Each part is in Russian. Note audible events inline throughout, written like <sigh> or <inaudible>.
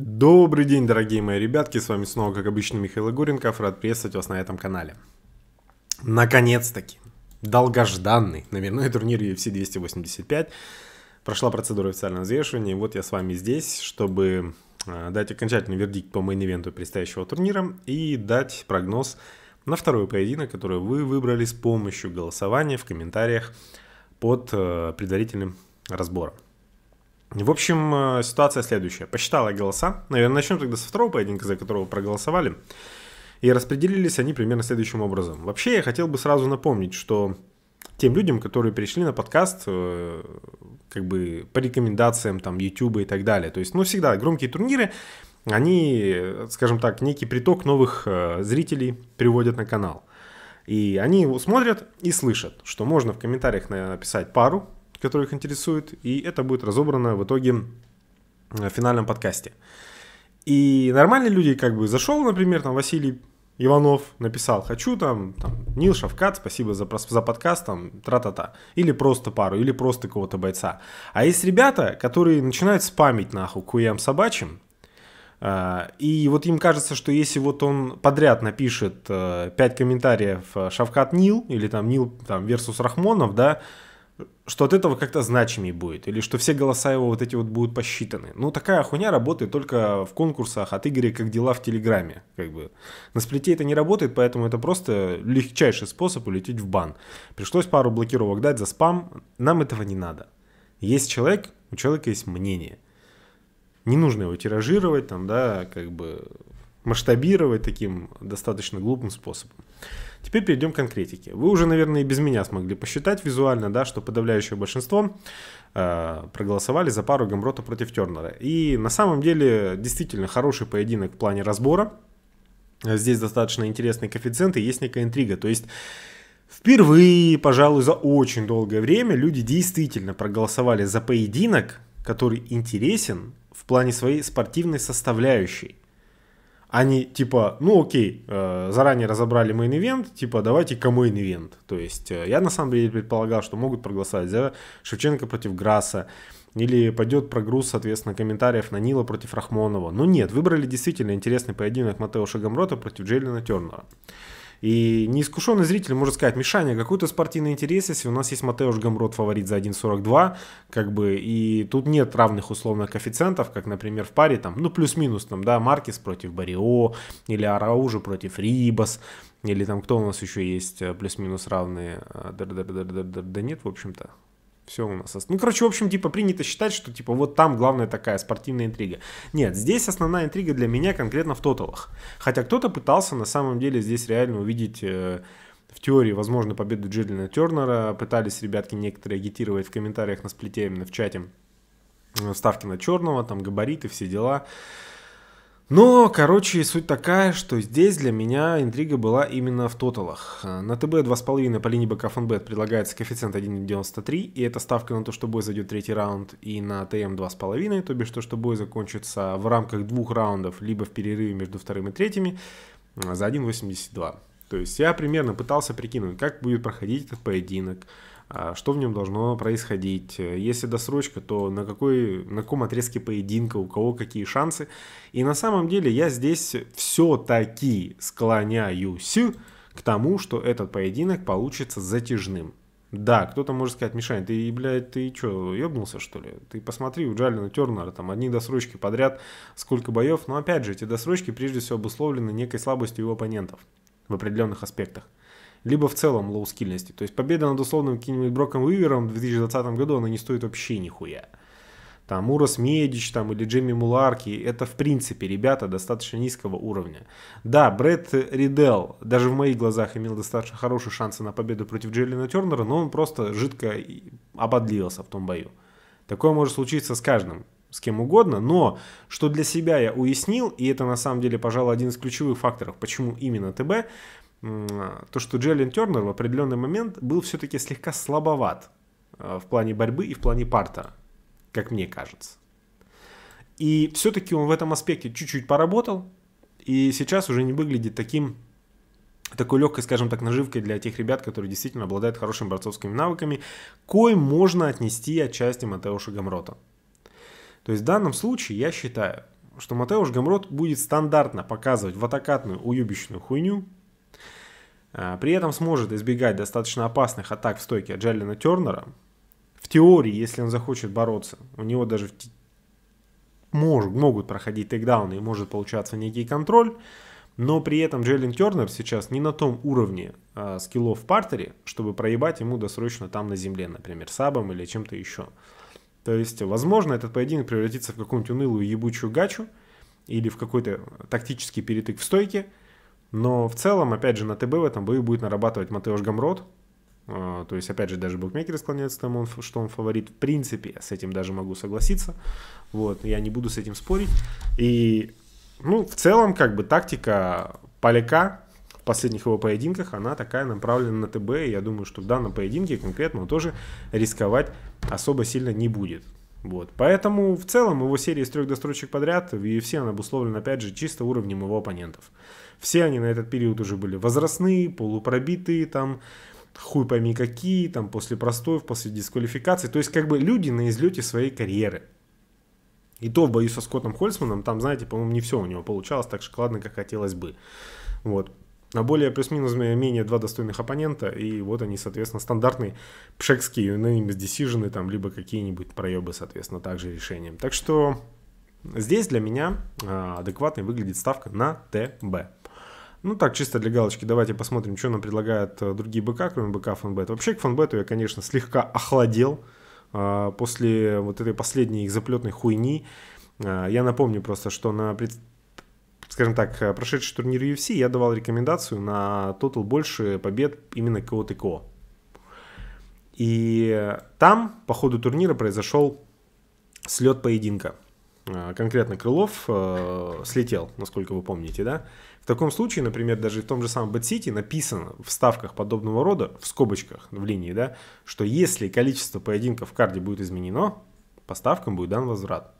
Добрый день, дорогие мои ребятки, с вами снова, как обычно, Михаил Игоренков, рад приветствовать вас на этом канале. Наконец-таки, долгожданный номерной турнир UFC 285, прошла процедура официального взвешивания, и вот я с вами здесь, чтобы э, дать окончательный вердикт по мейн-ивенту предстоящего турнира и дать прогноз на второй поединок, который вы выбрали с помощью голосования в комментариях под э, предварительным разбором. В общем, э, ситуация следующая. Посчитала голоса. Наверное, начнем тогда со второго поединка, за которого проголосовали. И распределились они примерно следующим образом. Вообще, я хотел бы сразу напомнить, что тем людям, которые пришли на подкаст, э, как бы по рекомендациям там YouTube и так далее. То есть, ну, всегда громкие турниры, они, скажем так, некий приток новых э, зрителей приводят на канал. И они его смотрят и слышат, что можно в комментариях написать пару, которые их интересуют, и это будет разобрано в итоге э, в финальном подкасте. И нормальные люди, как бы, зашел, например, там Василий Иванов написал «Хочу там, там Нил Шавкат, спасибо за, за подкаст, там, тра-та-та». Или просто пару, или просто кого-то бойца. А есть ребята, которые начинают спамить нахуй куям собачьим, э, и вот им кажется, что если вот он подряд напишет 5 э, комментариев Шавкат Нил или там Нил там, versus Рахмонов, да, что от этого как-то значимее будет, или что все голоса его вот эти вот будут посчитаны. Ну, такая хуйня работает только в конкурсах от Игоря «Как дела в Телеграме», как бы. На сплите это не работает, поэтому это просто легчайший способ улететь в бан. Пришлось пару блокировок дать за спам, нам этого не надо. Есть человек, у человека есть мнение. Не нужно его тиражировать, там, да, как бы масштабировать таким достаточно глупым способом. Теперь перейдем к конкретике. Вы уже, наверное, и без меня смогли посчитать визуально, да, что подавляющее большинство э, проголосовали за пару Гамрота против Тернера. И на самом деле действительно хороший поединок в плане разбора. Здесь достаточно интересные коэффициенты, есть некая интрига. То есть впервые, пожалуй, за очень долгое время люди действительно проголосовали за поединок, который интересен в плане своей спортивной составляющей они типа, ну окей, э, заранее разобрали мейн-ивент, типа давайте кому мейн-ивент. То есть э, я на самом деле предполагал, что могут проголосовать за Шевченко против Граса или пойдет прогруз, соответственно, комментариев на Нила против Рахмонова. Но нет, выбрали действительно интересный поединок Матео Шагамрота против Джейлина Тернера. И неискушенный зритель может сказать, Мишаня, какой-то спортивный интерес, если у нас есть Матеуш Гамрот фаворит за 1.42, как бы, и тут нет равных условных коэффициентов, как, например, в паре, там, ну, плюс-минус, там, да, Маркис против Барио, или Араужи против Рибас, или там кто у нас еще есть э, плюс-минус равные, да, да, да, да, да, да нет, в общем-то, все у нас. Ну, короче, в общем, типа, принято считать, что, типа, вот там главная такая спортивная интрига. Нет, здесь основная интрига для меня конкретно в тоталах. Хотя кто-то пытался, на самом деле, здесь реально увидеть э, в теории, возможно, победу Джиллина Тернера. Пытались ребятки некоторые агитировать в комментариях на сплите, именно в чате. Ставки на черного, там габариты, все дела. Но, короче, суть такая, что здесь для меня интрига была именно в тоталах. На ТБ 2,5 по линии бэкаф бет предлагается коэффициент 1,93, и это ставка на то, что бой зайдет третий раунд, и на ТМ 2,5, то бишь то, что бой закончится в рамках двух раундов, либо в перерыве между вторым и третьими, э, за 1,82. То есть я примерно пытался прикинуть, как будет проходить этот поединок, а, что в нем должно происходить. Если досрочка, то на, какой, на каком отрезке поединка, у кого какие шансы. И на самом деле я здесь все-таки склоняюсь к тому, что этот поединок получится затяжным. Да, кто-то может сказать, Мишань, ты, блядь, ты что, ебнулся, что ли? Ты посмотри, у Джалина Тернера там одни досрочки подряд, сколько боев. Но опять же, эти досрочки прежде всего обусловлены некой слабостью его оппонентов в определенных аспектах либо в целом лоускильности. То есть победа над условным каким-нибудь Броком Уивером в 2020 году, она не стоит вообще нихуя. Там Урос Медич там, или Джимми Муларки, это в принципе ребята достаточно низкого уровня. Да, Брэд Ридел даже в моих глазах имел достаточно хорошие шансы на победу против Джеллина Тернера, но он просто жидко ободлился в том бою. Такое может случиться с каждым с кем угодно, но что для себя я уяснил, и это на самом деле, пожалуй, один из ключевых факторов, почему именно ТБ, а, то, что Джеллен Тернер в определенный момент был все-таки слегка слабоват а, в плане борьбы и в плане парта, как мне кажется. И все-таки он в этом аспекте чуть-чуть поработал, и сейчас уже не выглядит таким такой легкой, скажем так, наживкой для тех ребят, которые действительно обладают хорошими борцовскими навыками, кой можно отнести отчасти Матеуша Гамрота. То есть в данном случае я считаю, что Матеуш Гамрот будет стандартно показывать в атакатную уюбищную хуйню, а, при этом сможет избегать достаточно опасных атак в стойке от Джалина Тернера. В теории, если он захочет бороться, у него даже в... мож... могут проходить тейкдауны и может получаться некий контроль. Но при этом Джейлен Тернер сейчас не на том уровне э, скиллов в партере, чтобы проебать ему досрочно там на земле, например, сабом или чем-то еще. То есть, возможно, этот поединок превратится в какую-нибудь унылую ебучую гачу или в какой-то тактический перетык в стойке, но в целом, опять же, на ТБ в этом бою будет нарабатывать Матеуш Гамрот. А, то есть, опять же, даже букмекеры склоняются к тому, что он фаворит. В принципе, я с этим даже могу согласиться. Вот, я не буду с этим спорить. И, ну, в целом, как бы, тактика Поляка в последних его поединках, она такая направлена на ТБ. И я думаю, что в данном поединке конкретно он тоже рисковать особо сильно не будет. Вот. Поэтому в целом его серия из трех дострочек подряд в UFC она обусловлена опять же чисто уровнем его оппонентов. Все они на этот период уже были возрастные, полупробитые, там, хуй пойми какие, там, после простоев, после дисквалификации. То есть, как бы люди на излете своей карьеры. И то в бою со Скоттом Хольцманом, там, знаете, по-моему, не все у него получалось так шоколадно, как хотелось бы. Вот. На более плюс-минус менее два достойных оппонента, и вот они, соответственно, стандартные пшекские unanimous decision, там, либо какие-нибудь проебы, соответственно, также решением. Так что здесь для меня а, адекватной выглядит ставка на ТБ. Ну так, чисто для галочки, давайте посмотрим, что нам предлагают э, другие БК, кроме БК Фанбет. Вообще к Фанбету я, конечно, слегка охладел а, после вот этой последней их заплетной хуйни. А, я напомню просто, что на, скажем так, э, прошедший турнир UFC я давал рекомендацию на тотал больше побед именно КО И там по ходу турнира произошел слет поединка. А, конкретно Крылов э, слетел, насколько вы помните, да? В таком случае, например, даже в том же самом Бэт-Сити написано в ставках подобного рода, в скобочках, в линии, да, что если количество поединков в карде будет изменено, по ставкам будет дан возврат.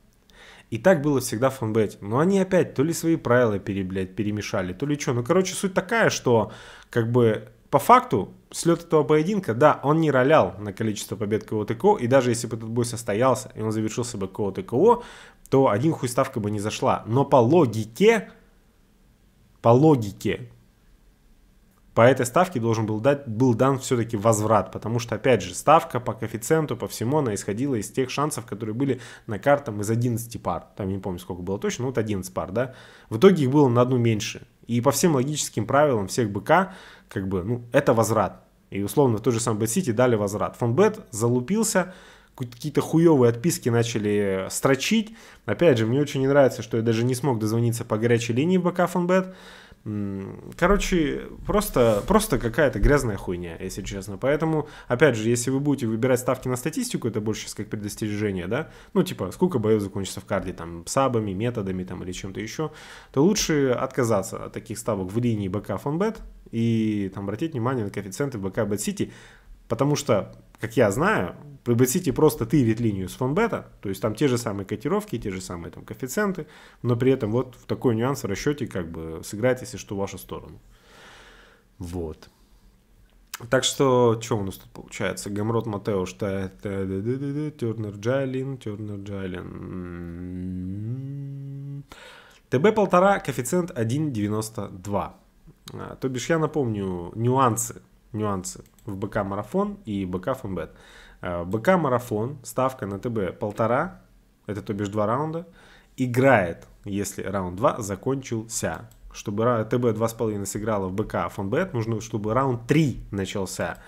И так было всегда в фанбете. Но они опять то ли свои правила пере, блядь, перемешали, то ли что. Ну, короче, суть такая, что как бы по факту слет этого поединка, да, он не ролял на количество побед КО ТКО, и даже если бы этот бой состоялся, и он завершился бы КО ТКО, то один хуй ставка бы не зашла. Но по логике, по логике, по этой ставке должен был дать, был дан все-таки возврат, потому что, опять же, ставка по коэффициенту, по всему, она исходила из тех шансов, которые были на картам из 11 пар. Там не помню, сколько было точно, но вот 11 пар, да. В итоге их было на одну меньше. И по всем логическим правилам всех БК, как бы, ну, это возврат. И условно в той же самой Бет Сити дали возврат. Фонбет залупился, какие-то хуевые отписки начали э, строчить. Опять же, мне очень не нравится, что я даже не смог дозвониться по горячей линии в Бакафенбет. Короче, просто, просто какая-то грязная хуйня, если честно. Поэтому, опять же, если вы будете выбирать ставки на статистику, это больше сейчас как предостережение, да? Ну, типа, сколько боев закончится в карде, там, сабами, методами, там, или чем-то еще, то лучше отказаться от таких ставок в линии БК Фонбет и, там, обратить внимание на коэффициенты в БК Бет Сити, потому что как я знаю, при BitCity просто тырит линию с фонбета, то есть там те же самые котировки, те же самые там коэффициенты, но при этом вот в такой нюанс в расчете как бы сыграть, если что, в вашу сторону. Вот. Так что, что у нас тут получается? Гамрот Матеуш, э, Тернер Джайлин, Тернер Джайлин. ТБ полтора, коэффициент 1,92. А, то бишь, я напомню нюансы нюансы в БК Марафон и БК Фомбет. Э, БК Марафон, ставка на ТБ полтора, это то бишь два раунда, играет, если раунд 2 закончился. Чтобы ТБ 2,5 сыграла в БК Фонбет, нужно, чтобы раунд 3 начался.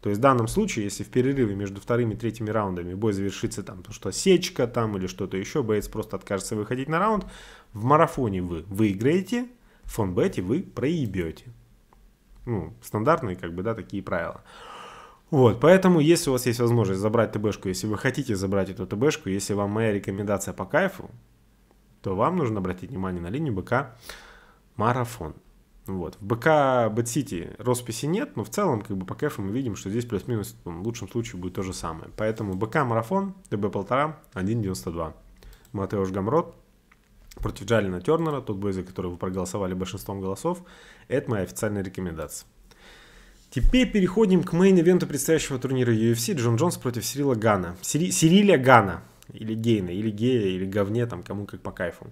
То есть в данном случае, если в перерыве между вторыми и третьими раундами бой завершится там, то что сечка там или что-то еще, боец просто откажется выходить на раунд, в марафоне вы выиграете, в фонбете вы проебете ну, стандартные, как бы, да, такие правила. Вот, поэтому, если у вас есть возможность забрать ТБшку, если вы хотите забрать эту ТБшку, если вам моя рекомендация по кайфу, то вам нужно обратить внимание на линию БК Марафон. Вот. В БК Bad City росписи нет, но в целом, как бы по кайфу мы видим, что здесь плюс-минус ну, в лучшем случае будет то же самое. Поэтому БК Марафон, ТБ-1,5, 1.92. Матеуш Гамрот, против Джалина Тернера, тот бой, за который вы проголосовали большинством голосов. Это моя официальная рекомендация. Теперь переходим к мейн-ивенту предстоящего турнира UFC Джон Джонс против Сирила Гана. Сири... Сириля Гана. Или Гейна, или Гея, или Говне, там кому как по кайфу.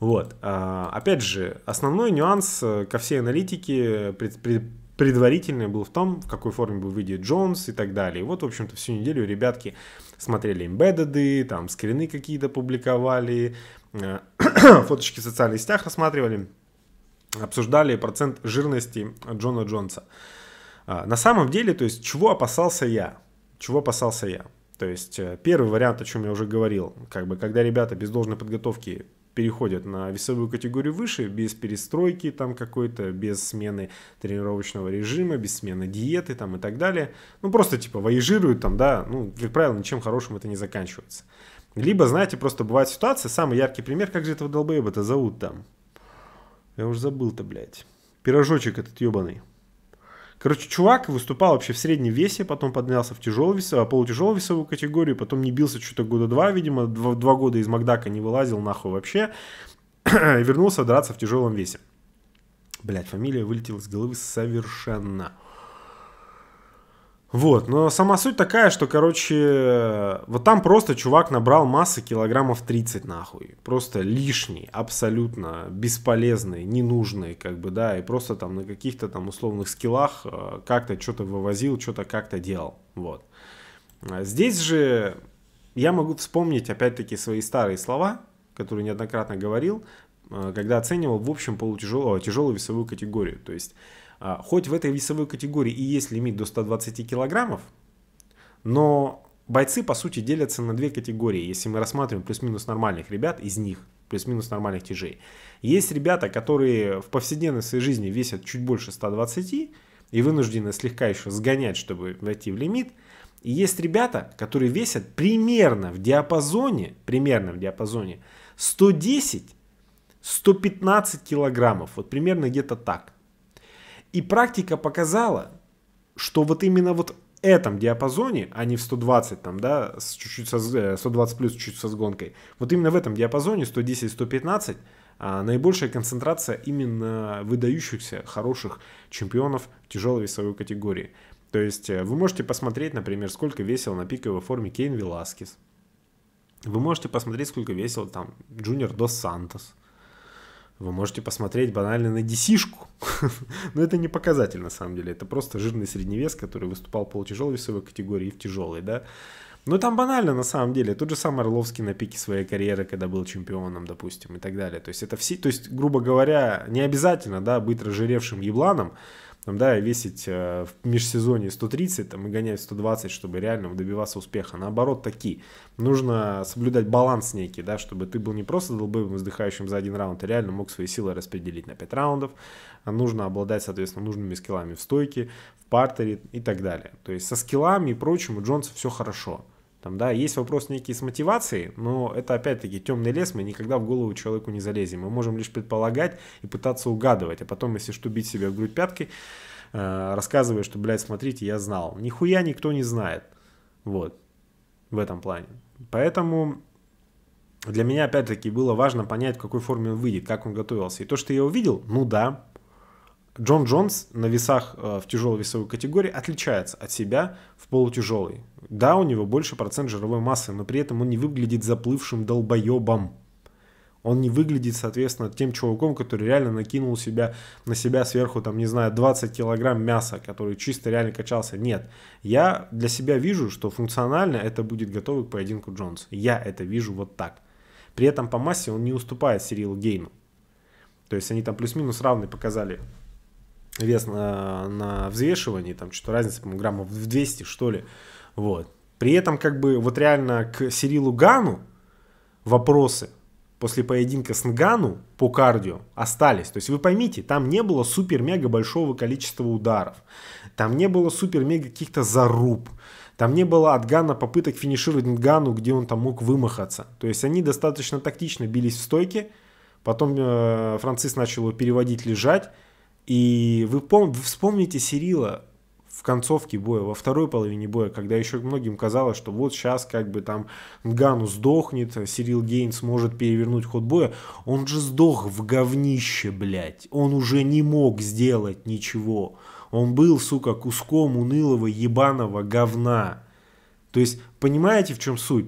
Вот. А, опять же, основной нюанс э, ко всей аналитике пред, пред, предварительный был в том, в какой форме был выйдет Джонс и так далее. И вот, в общем-то, всю неделю ребятки смотрели имбеды, там скрины какие-то публиковали, э, <clears throat> фоточки в социальных сетях рассматривали, обсуждали процент жирности Джона Джонса. А, на самом деле, то есть, чего опасался я? Чего опасался я? То есть, э, первый вариант, о чем я уже говорил, как бы, когда ребята без должной подготовки переходят на весовую категорию выше без перестройки там какой-то, без смены тренировочного режима, без смены диеты там и так далее. Ну, просто типа воежируют там, да, ну, как правило, ничем хорошим это не заканчивается. Либо, знаете, просто бывает ситуация самый яркий пример, как же этого долбоеба-то зовут там. Я уже забыл-то, блядь. Пирожочек этот ебаный. Короче, чувак выступал вообще в среднем весе, потом поднялся в тяжелую весовую, а, полутяжелую весовую категорию, потом не бился что-то года два, видимо, два, два года из Макдака не вылазил нахуй вообще, <clears throat> вернулся драться в тяжелом весе. Блять, фамилия вылетела из головы совершенно. Вот, но сама суть такая, что, короче, вот там просто чувак набрал массы килограммов 30, нахуй. Просто лишний, абсолютно бесполезный, ненужный, как бы, да, и просто там на каких-то там условных скиллах э, как-то что-то вывозил, что-то как-то делал, вот. А здесь же я могу вспомнить, опять-таки, свои старые слова, которые неоднократно говорил, э, когда оценивал, в общем, полутяжелую, тяжелую весовую категорию, то есть а, хоть в этой весовой категории и есть лимит до 120 килограммов, но бойцы, по сути, делятся на две категории, если мы рассматриваем плюс-минус нормальных ребят из них, плюс-минус нормальных тяжей. Есть ребята, которые в повседневной своей жизни весят чуть больше 120 и вынуждены слегка еще сгонять, чтобы войти в лимит. И есть ребята, которые весят примерно в диапазоне, примерно в диапазоне 110-115 килограммов. Вот примерно где-то так. И практика показала, что вот именно вот этом диапазоне, а не в 120 там, да, с чуть-чуть со, 120 э, плюс чуть со сгонкой, вот именно в этом диапазоне 110-115 а, наибольшая концентрация именно выдающихся хороших чемпионов тяжелой весовой категории. То есть э, вы можете посмотреть, например, сколько весил на пиковой форме Кейн Веласкес. Вы можете посмотреть, сколько весил там Джуниор Дос Сантос вы можете посмотреть банально на DC-шку. <laughs> Но это не показатель на самом деле, это просто жирный средневес, который выступал в полутяжелой весовой категории и в тяжелой, да. Но там банально на самом деле. Тот же сам Орловский на пике своей карьеры, когда был чемпионом, допустим, и так далее. То есть это все, то есть, грубо говоря, не обязательно, да, быть разжиревшим ебланом, там, да, весить э, в межсезонье 130 там, и гонять 120, чтобы реально добиваться успеха. Наоборот, такие. Нужно соблюдать баланс некий, да, чтобы ты был не просто долбым издыхающим за один раунд, а реально мог свои силы распределить на 5 раундов. А нужно обладать, соответственно, нужными скиллами в стойке, в партере и так далее. То есть со скиллами и прочим у Джонса все хорошо. Там, да, есть вопрос некий с мотивацией, но это опять-таки темный лес, мы никогда в голову человеку не залезем. Мы можем лишь предполагать и пытаться угадывать, а потом, если что, бить себя в грудь пяткой, э, рассказывая, что, блядь, смотрите, я знал. Нихуя никто не знает. Вот. В этом плане. Поэтому для меня, опять-таки, было важно понять, в какой форме он выйдет, как он готовился. И то, что я увидел, ну да, Джон Джонс на весах э, в тяжелой весовой категории отличается от себя в полутяжелой. Да, у него больше процент жировой массы, но при этом он не выглядит заплывшим долбоебом. Он не выглядит, соответственно, тем чуваком, который реально накинул себя, на себя сверху, там, не знаю, 20 килограмм мяса, который чисто реально качался. Нет. Я для себя вижу, что функционально это будет готовый к поединку Джонс. Я это вижу вот так. При этом по массе он не уступает Сирилу Гейну. То есть они там плюс-минус равные показали вес на, на взвешивании, там что-то разница, по-моему, граммов в 200, что ли. Вот. При этом, как бы, вот реально к Сирилу Гану вопросы после поединка с Нгану по кардио остались. То есть вы поймите, там не было супер-мега большого количества ударов. Там не было супер-мега каких-то заруб. Там не было от Гана попыток финишировать Нгану, где он там мог вымахаться. То есть они достаточно тактично бились в стойке. Потом э, Францис начал его переводить лежать. И вы, пом- вы вспомните Сирила в концовке боя, во второй половине боя, когда еще многим казалось, что вот сейчас как бы там Гану сдохнет, а Сирил Гейн сможет перевернуть ход боя. Он же сдох в говнище, блядь. Он уже не мог сделать ничего. Он был, сука, куском унылого ебаного говна. То есть, понимаете, в чем суть?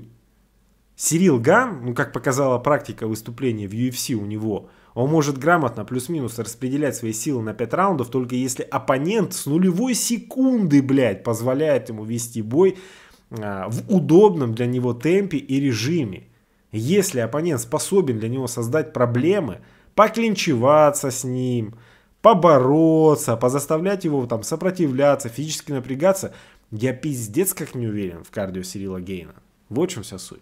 Сирил Ган, ну как показала практика выступления в UFC у него, он может грамотно плюс-минус распределять свои силы на 5 раундов, только если оппонент с нулевой секунды, блядь, позволяет ему вести бой а, в удобном для него темпе и режиме. Если оппонент способен для него создать проблемы, поклинчеваться с ним, побороться, позаставлять его там сопротивляться, физически напрягаться, я пиздец как не уверен в кардио Сирила Гейна. Вот в чем вся суть.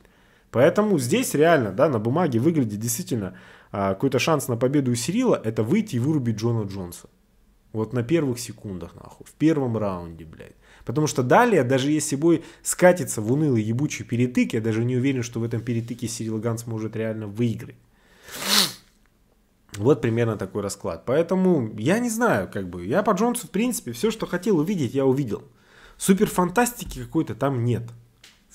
Поэтому здесь реально, да, на бумаге выглядит действительно а, какой-то шанс на победу у Сирила это выйти и вырубить Джона Джонса. Вот на первых секундах, нахуй. В первом раунде, блядь. Потому что далее, даже если бой скатится в унылый ебучий перетык, я даже не уверен, что в этом перетыке Сирил Ганс может реально выиграть. Вот примерно такой расклад. Поэтому я не знаю, как бы. Я по Джонсу, в принципе, все, что хотел увидеть, я увидел. Супер фантастики какой-то там нет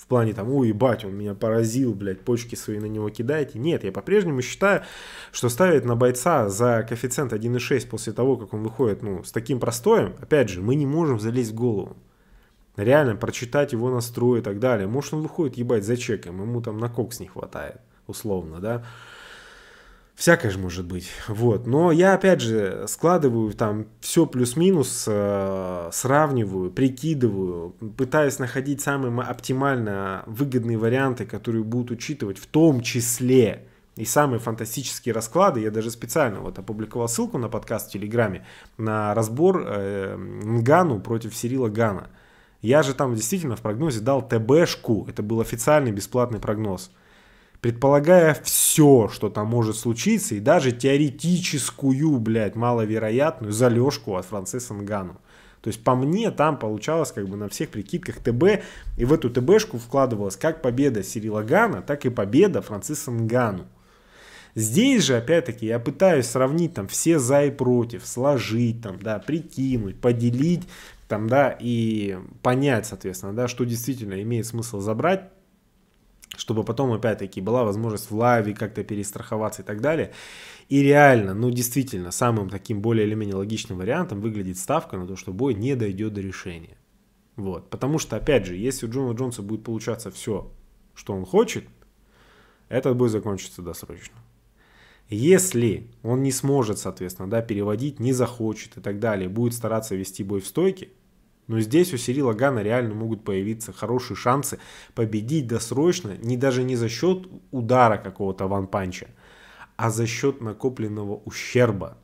плане там, ой, ебать, он меня поразил, блядь, почки свои на него кидаете. Нет, я по-прежнему считаю, что ставить на бойца за коэффициент 1,6 после того, как он выходит, ну, с таким простоем, опять же, мы не можем залезть в голову. Реально прочитать его настрой и так далее. Может, он выходит, ебать, за чеком, ему там на кокс не хватает, условно, да. Всякое же может быть. Вот. Но я, опять же, складываю там все плюс-минус, э, сравниваю, прикидываю, пытаюсь находить самые оптимально выгодные варианты, которые будут учитывать в том числе и самые фантастические расклады. Я даже специально вот опубликовал ссылку на подкаст в Телеграме на разбор э, Нгану против Сирила Гана. Я же там действительно в прогнозе дал ТБшку. Это был официальный бесплатный прогноз предполагая все, что там может случиться, и даже теоретическую, блядь, маловероятную залежку от Франциса Нгану. То есть по мне там получалось как бы на всех прикидках ТБ, и в эту ТБшку вкладывалась как победа Сирила Гана, так и победа Франциса Нгану. Здесь же, опять-таки, я пытаюсь сравнить там все за и против, сложить там, да, прикинуть, поделить там, да, и понять, соответственно, да, что действительно имеет смысл забрать, чтобы потом опять-таки была возможность в лайве как-то перестраховаться и так далее. И реально, ну действительно, самым таким более или менее логичным вариантом выглядит ставка на то, что бой не дойдет до решения. Вот. Потому что, опять же, если у Джона Джонса будет получаться все, что он хочет, этот бой закончится досрочно. Если он не сможет, соответственно, да, переводить, не захочет и так далее, будет стараться вести бой в стойке, но здесь у Сирила Гана реально могут появиться хорошие шансы победить досрочно, не даже не за счет удара какого-то ванпанча, а за счет накопленного ущерба.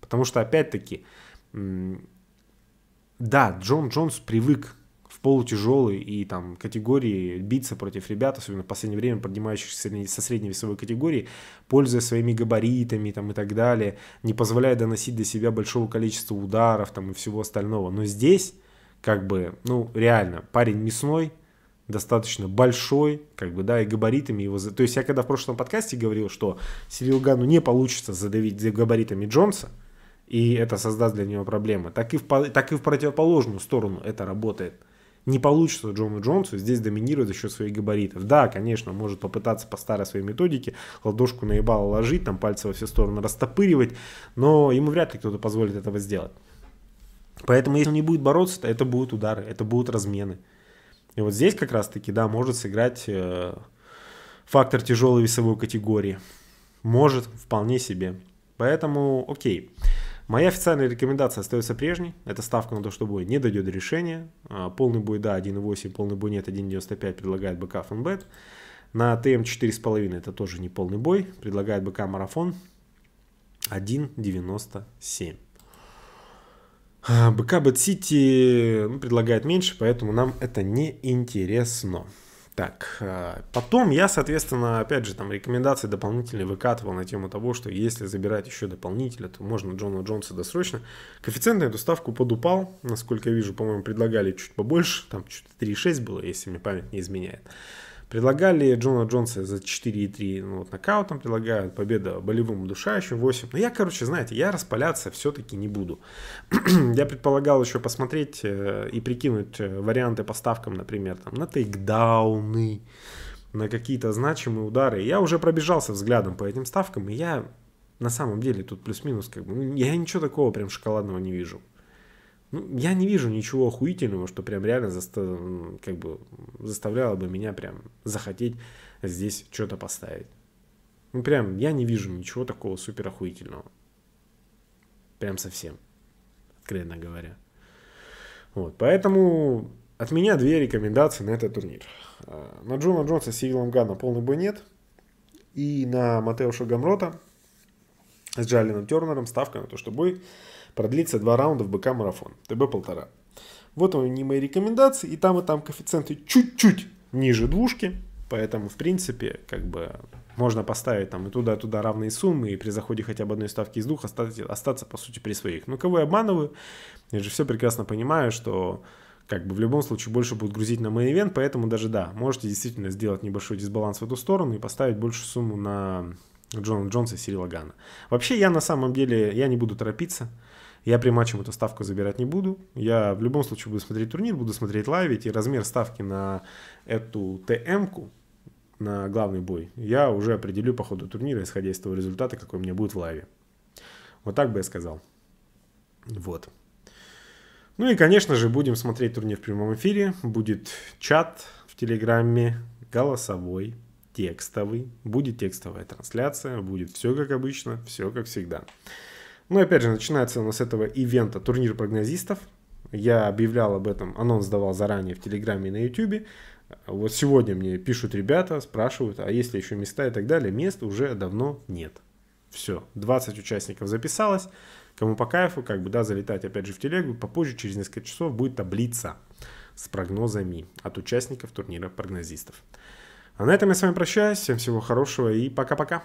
Потому что, опять-таки, да, Джон Джонс привык полутяжелый и там категории биться против ребят, особенно в последнее время поднимающихся со средней весовой категории, пользуясь своими габаритами там и так далее, не позволяя доносить до себя большого количества ударов там и всего остального. Но здесь как бы, ну, реально, парень мясной, достаточно большой, как бы, да, и габаритами его... То есть я когда в прошлом подкасте говорил, что Сирилгану не получится задавить за габаритами Джонса, и это создаст для него проблемы, так и в, так и в противоположную сторону это работает – не получится Джону Джонсу здесь доминировать за счет своих габаритов. Да, конечно, может попытаться по старой своей методике ладошку наебало ложить, там пальцы во все стороны растопыривать, но ему вряд ли кто-то позволит этого сделать. Поэтому если он не будет бороться, то это будут удары, это будут размены. И вот здесь как раз-таки, да, может сыграть э, фактор тяжелой весовой категории. Может, вполне себе. Поэтому, окей. Okay. Моя официальная рекомендация остается прежней. Это ставка на то, что бой не дойдет до решения. А, полный бой да 1.8, полный бой нет 1.95 предлагает БК Фанбет. На ТМ 4.5 это тоже не полный бой. Предлагает БК Марафон 1.97. А, БК Бэт Сити ну, предлагает меньше, поэтому нам это не интересно. Так, э, потом я, соответственно, опять же, там рекомендации дополнительные выкатывал на тему того, что если забирать еще дополнителя, то можно Джона Джонса досрочно. Коэффициент на эту ставку подупал, насколько я вижу, по-моему, предлагали чуть побольше, там чуть то 3,6 было, если мне память не изменяет. Предлагали Джона Джонса за 4,3 ну, вот, нокаутом, предлагают победа болевым удушающим 8. Но ну, я, короче, знаете, я распаляться все-таки не буду. <clears throat> я предполагал еще посмотреть э, и прикинуть э, варианты по ставкам, например, там, на тейкдауны, на какие-то значимые удары. Я уже пробежался взглядом по этим ставкам, и я на самом деле тут плюс-минус, как бы, ну, я ничего такого прям шоколадного не вижу. Ну, я не вижу ничего охуительного, что прям реально заста... как бы заставляло бы меня прям захотеть здесь что-то поставить. Ну, прям я не вижу ничего такого супер охуительного. Прям совсем. Откровенно говоря. Вот, поэтому от меня две рекомендации на этот турнир. А, на Джона Джонса с Сигелом Ганна полный бой нет. И на Матеуша Гамрота с Джалином Тернером ставка на то, что бой продлится два раунда в БК-марафон, ТБ-полтора. Вот они мои рекомендации, и там и там коэффициенты чуть-чуть ниже двушки, поэтому, в принципе, как бы можно поставить там и туда, и туда равные суммы, и при заходе хотя бы одной ставки из двух остаться, остаться по сути, при своих. Но ну, кого я обманываю, я же все прекрасно понимаю, что как бы в любом случае больше будут грузить на мой event, поэтому даже да, можете действительно сделать небольшой дисбаланс в эту сторону и поставить большую сумму на Джона Джонса и Сирила Гана. Вообще я на самом деле, я не буду торопиться, я при матче эту ставку забирать не буду. Я в любом случае буду смотреть турнир, буду смотреть лайвить, и размер ставки на эту ТМ-ку, на главный бой, я уже определю по ходу турнира, исходя из того результата, какой у меня будет в лайве. Вот так бы я сказал. Вот. Ну и, конечно же, будем смотреть турнир в прямом эфире. Будет чат в Телеграме, голосовой, текстовый. Будет текстовая трансляция, будет все как обычно, все как всегда. Но ну, опять же, начинается у нас с этого ивента турнир прогнозистов. Я объявлял об этом, анонс давал заранее в Телеграме и на Ютубе. Вот сегодня мне пишут ребята, спрашивают, а есть ли еще места и так далее. Мест уже давно нет. Все, 20 участников записалось. Кому по кайфу, как бы, да, залетать опять же в телегу. Попозже, через несколько часов, будет таблица с прогнозами от участников турнира прогнозистов. А на этом я с вами прощаюсь. Всем всего хорошего и пока-пока.